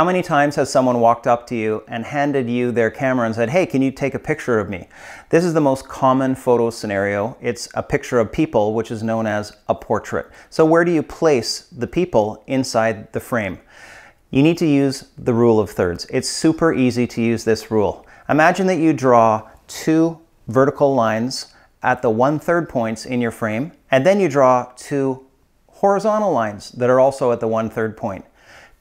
How many times has someone walked up to you and handed you their camera and said, hey, can you take a picture of me? This is the most common photo scenario. It's a picture of people, which is known as a portrait. So where do you place the people inside the frame? You need to use the rule of thirds. It's super easy to use this rule. Imagine that you draw two vertical lines at the one-third points in your frame, and then you draw two horizontal lines that are also at the one-third point.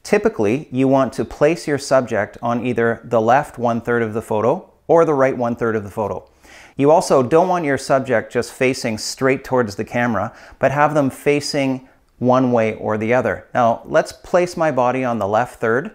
Typically, you want to place your subject on either the left one-third of the photo or the right one-third of the photo. You also don't want your subject just facing straight towards the camera, but have them facing one way or the other. Now, let's place my body on the left third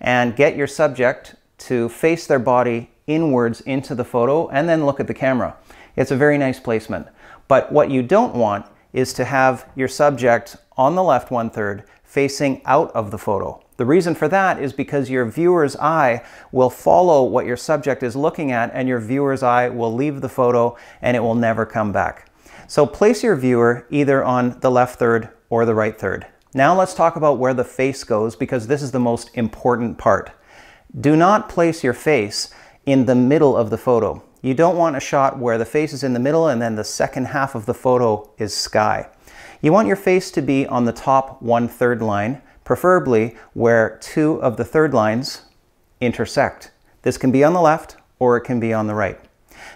and get your subject to face their body inwards into the photo and then look at the camera. It's a very nice placement. But what you don't want is to have your subject on the left one third facing out of the photo. The reason for that is because your viewer's eye will follow what your subject is looking at and your viewer's eye will leave the photo and it will never come back. So place your viewer either on the left third or the right third. Now let's talk about where the face goes because this is the most important part. Do not place your face in the middle of the photo. You don't want a shot where the face is in the middle and then the second half of the photo is sky. You want your face to be on the top one third line, preferably where two of the third lines intersect. This can be on the left or it can be on the right.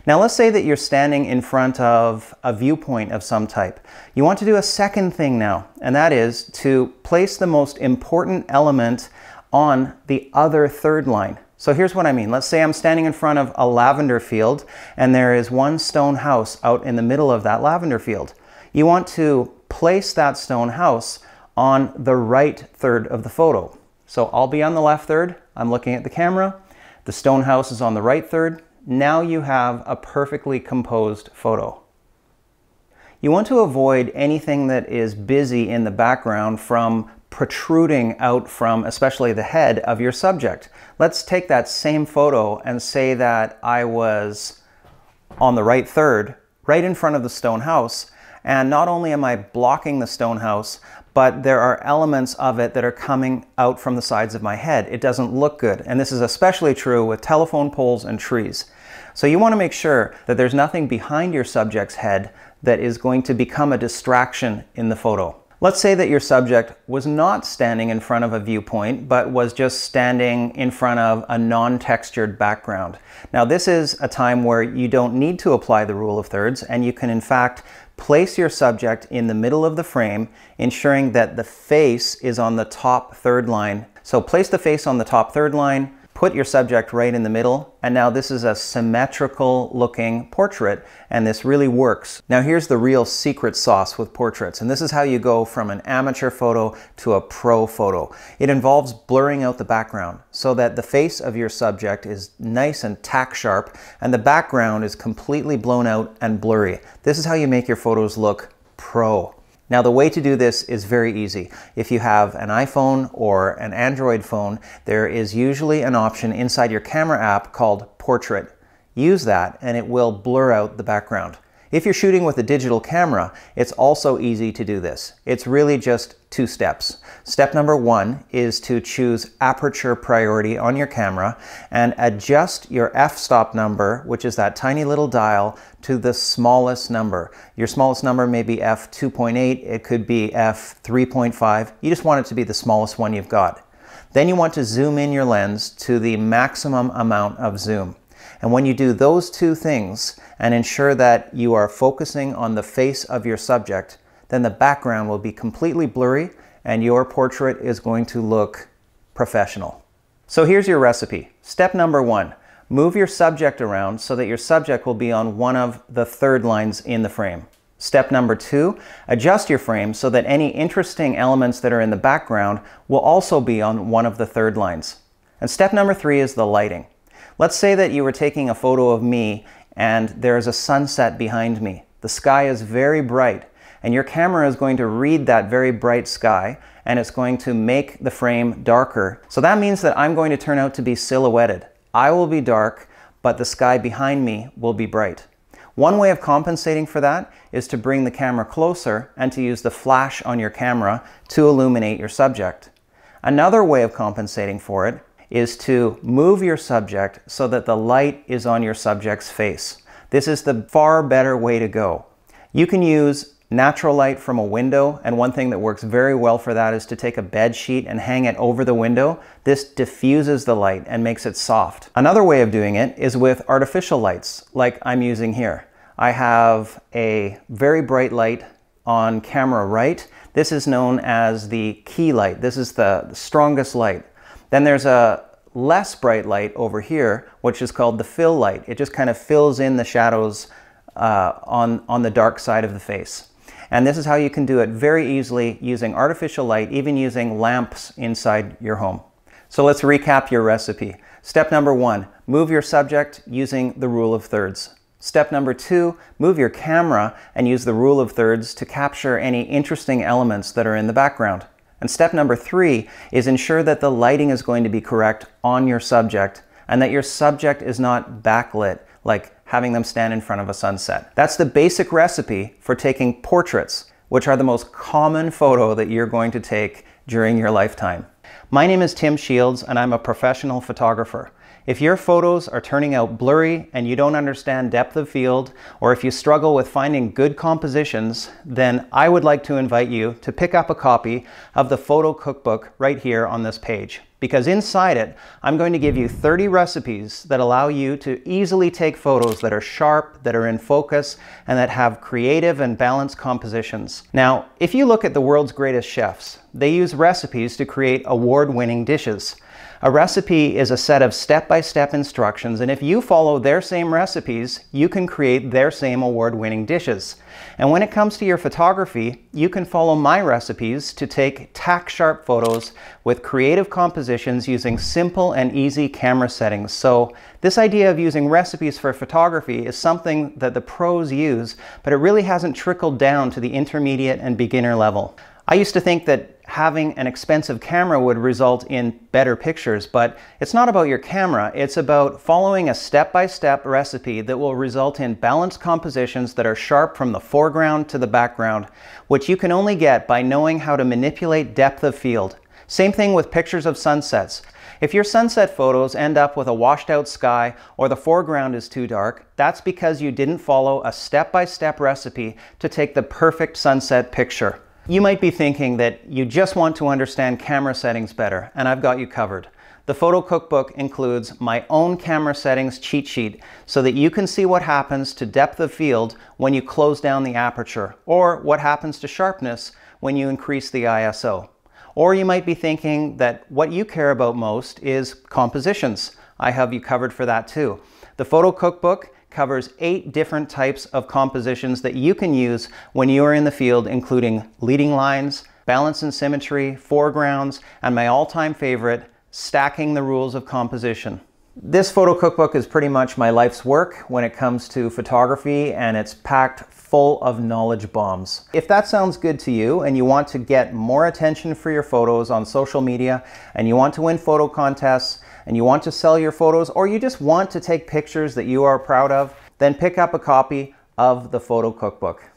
Now let's say that you're standing in front of a viewpoint of some type. You want to do a second thing now, and that is to place the most important element on the other third line. So here's what I mean. Let's say I'm standing in front of a lavender field and there is one stone house out in the middle of that lavender field. You want to place that stone house on the right third of the photo. So I'll be on the left third, I'm looking at the camera, the stone house is on the right third. Now you have a perfectly composed photo. You want to avoid anything that is busy in the background from protruding out from especially the head of your subject. Let's take that same photo and say that I was on the right third, right in front of the stone house, and not only am I blocking the stone house, but there are elements of it that are coming out from the sides of my head. It doesn't look good. And this is especially true with telephone poles and trees. So you wanna make sure that there's nothing behind your subject's head that is going to become a distraction in the photo. Let's say that your subject was not standing in front of a viewpoint, but was just standing in front of a non-textured background. Now this is a time where you don't need to apply the rule of thirds, and you can in fact Place your subject in the middle of the frame, ensuring that the face is on the top third line. So place the face on the top third line, put your subject right in the middle, and now this is a symmetrical looking portrait, and this really works. Now here's the real secret sauce with portraits, and this is how you go from an amateur photo to a pro photo. It involves blurring out the background so that the face of your subject is nice and tack sharp, and the background is completely blown out and blurry. This is how you make your photos look pro. Now the way to do this is very easy. If you have an iPhone or an Android phone, there is usually an option inside your camera app called Portrait. Use that and it will blur out the background. If you're shooting with a digital camera, it's also easy to do this. It's really just two steps. Step number one is to choose aperture priority on your camera and adjust your f-stop number, which is that tiny little dial, to the smallest number. Your smallest number may be f2.8, it could be f3.5. You just want it to be the smallest one you've got. Then you want to zoom in your lens to the maximum amount of zoom. And when you do those two things and ensure that you are focusing on the face of your subject, then the background will be completely blurry and your portrait is going to look professional. So here's your recipe. Step number one, move your subject around so that your subject will be on one of the third lines in the frame. Step number two, adjust your frame so that any interesting elements that are in the background will also be on one of the third lines. And step number three is the lighting. Let's say that you were taking a photo of me and there is a sunset behind me. The sky is very bright and your camera is going to read that very bright sky and it's going to make the frame darker. So that means that I'm going to turn out to be silhouetted. I will be dark, but the sky behind me will be bright. One way of compensating for that is to bring the camera closer and to use the flash on your camera to illuminate your subject. Another way of compensating for it is to move your subject so that the light is on your subject's face. This is the far better way to go. You can use natural light from a window, and one thing that works very well for that is to take a bed sheet and hang it over the window. This diffuses the light and makes it soft. Another way of doing it is with artificial lights, like I'm using here. I have a very bright light on camera right. This is known as the key light. This is the strongest light. Then there's a less bright light over here, which is called the fill light. It just kind of fills in the shadows uh, on, on the dark side of the face. And this is how you can do it very easily using artificial light, even using lamps inside your home. So let's recap your recipe. Step number one, move your subject using the rule of thirds. Step number two, move your camera and use the rule of thirds to capture any interesting elements that are in the background. And step number three is ensure that the lighting is going to be correct on your subject and that your subject is not backlit, like having them stand in front of a sunset. That's the basic recipe for taking portraits, which are the most common photo that you're going to take during your lifetime. My name is Tim Shields and I'm a professional photographer. If your photos are turning out blurry and you don't understand depth of field, or if you struggle with finding good compositions, then I would like to invite you to pick up a copy of the photo cookbook right here on this page. Because inside it, I'm going to give you 30 recipes that allow you to easily take photos that are sharp, that are in focus, and that have creative and balanced compositions. Now, if you look at the world's greatest chefs, they use recipes to create award-winning dishes. A recipe is a set of step-by-step -step instructions, and if you follow their same recipes, you can create their same award-winning dishes. And when it comes to your photography, you can follow my recipes to take tack-sharp photos with creative compositions using simple and easy camera settings. So this idea of using recipes for photography is something that the pros use, but it really hasn't trickled down to the intermediate and beginner level. I used to think that having an expensive camera would result in better pictures, but it's not about your camera. It's about following a step-by-step -step recipe that will result in balanced compositions that are sharp from the foreground to the background, which you can only get by knowing how to manipulate depth of field. Same thing with pictures of sunsets. If your sunset photos end up with a washed out sky or the foreground is too dark, that's because you didn't follow a step-by-step -step recipe to take the perfect sunset picture. You might be thinking that you just want to understand camera settings better, and I've got you covered. The photo cookbook includes my own camera settings cheat sheet so that you can see what happens to depth of field when you close down the aperture, or what happens to sharpness when you increase the ISO. Or you might be thinking that what you care about most is compositions. I have you covered for that too. The photo cookbook covers eight different types of compositions that you can use when you are in the field, including leading lines, balance and symmetry, foregrounds, and my all-time favorite, stacking the rules of composition. This photo cookbook is pretty much my life's work when it comes to photography and it's packed full of knowledge bombs. If that sounds good to you and you want to get more attention for your photos on social media and you want to win photo contests and you want to sell your photos or you just want to take pictures that you are proud of, then pick up a copy of the photo cookbook.